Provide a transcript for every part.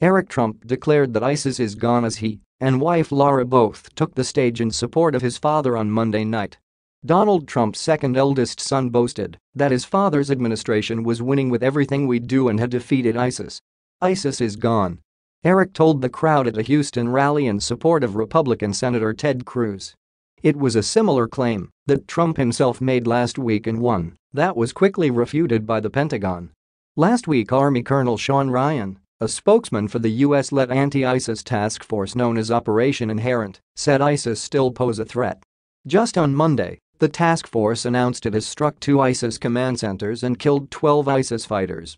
Eric Trump declared that ISIS is gone as he and wife Laura both took the stage in support of his father on Monday night. Donald Trump's second eldest son boasted that his father's administration was winning with everything we do and had defeated ISIS. ISIS is gone. Eric told the crowd at a Houston rally in support of Republican Senator Ted Cruz. It was a similar claim that Trump himself made last week and one that was quickly refuted by the Pentagon. Last week Army Colonel Sean Ryan a spokesman for the U.S.-led anti-ISIS task force known as Operation Inherent said ISIS still pose a threat. Just on Monday, the task force announced it has struck two ISIS command centers and killed 12 ISIS fighters.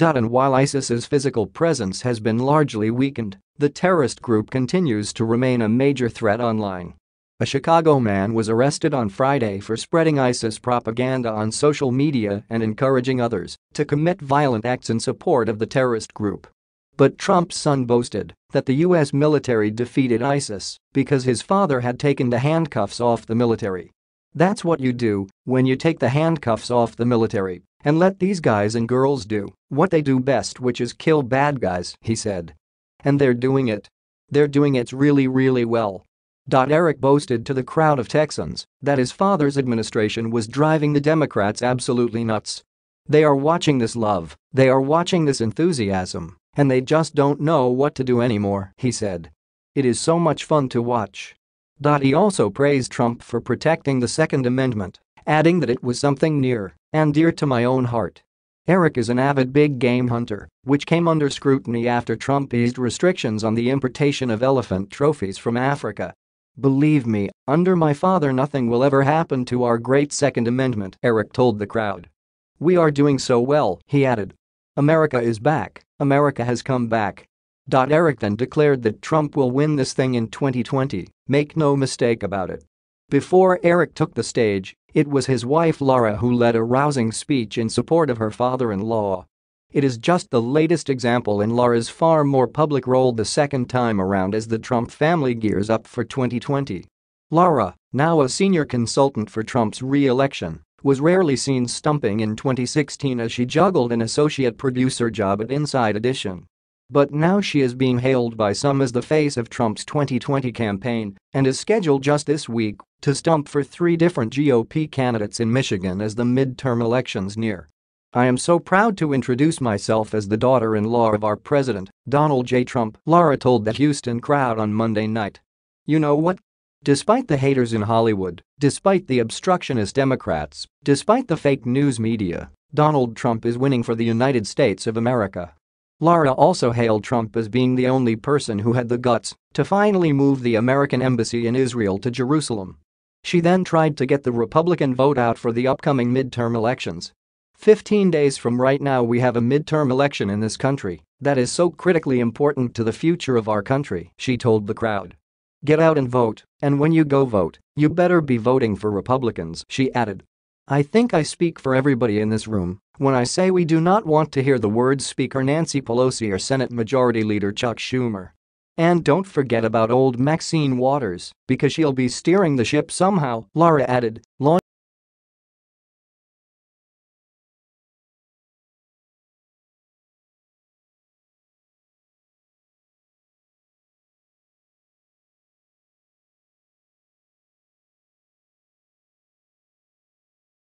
And while ISIS's physical presence has been largely weakened, the terrorist group continues to remain a major threat online. A Chicago man was arrested on Friday for spreading ISIS propaganda on social media and encouraging others to commit violent acts in support of the terrorist group. But Trump's son boasted that the U.S. military defeated ISIS because his father had taken the handcuffs off the military. That's what you do when you take the handcuffs off the military and let these guys and girls do what they do best which is kill bad guys, he said. And they're doing it. They're doing it really really well. Eric boasted to the crowd of Texans that his father's administration was driving the Democrats absolutely nuts. They are watching this love, they are watching this enthusiasm, and they just don't know what to do anymore, he said. It is so much fun to watch. He also praised Trump for protecting the Second Amendment, adding that it was something near and dear to my own heart. Eric is an avid big game hunter, which came under scrutiny after Trump eased restrictions on the importation of elephant trophies from Africa. Believe me, under my father nothing will ever happen to our great Second Amendment, Eric told the crowd. We are doing so well, he added. America is back. America has come back. Eric then declared that Trump will win this thing in 2020, make no mistake about it. Before Eric took the stage, it was his wife Laura who led a rousing speech in support of her father-in-law. It is just the latest example in Laura's far more public role the second time around as the Trump family gears up for 2020. Laura, now a senior consultant for Trump's re-election, was rarely seen stumping in 2016 as she juggled an associate producer job at Inside Edition. But now she is being hailed by some as the face of Trump's 2020 campaign and is scheduled just this week to stump for three different GOP candidates in Michigan as the midterm elections near. I am so proud to introduce myself as the daughter-in-law of our president, Donald J. Trump, Laura told the Houston crowd on Monday night. You know what? Despite the haters in Hollywood, despite the obstructionist Democrats, despite the fake news media, Donald Trump is winning for the United States of America. Lara also hailed Trump as being the only person who had the guts to finally move the American embassy in Israel to Jerusalem. She then tried to get the Republican vote out for the upcoming midterm elections. 15 days from right now we have a midterm election in this country that is so critically important to the future of our country, she told the crowd. Get out and vote, and when you go vote, you better be voting for Republicans, she added. I think I speak for everybody in this room when I say we do not want to hear the words Speaker Nancy Pelosi or Senate Majority Leader Chuck Schumer. And don't forget about old Maxine Waters, because she'll be steering the ship somehow, Laura added,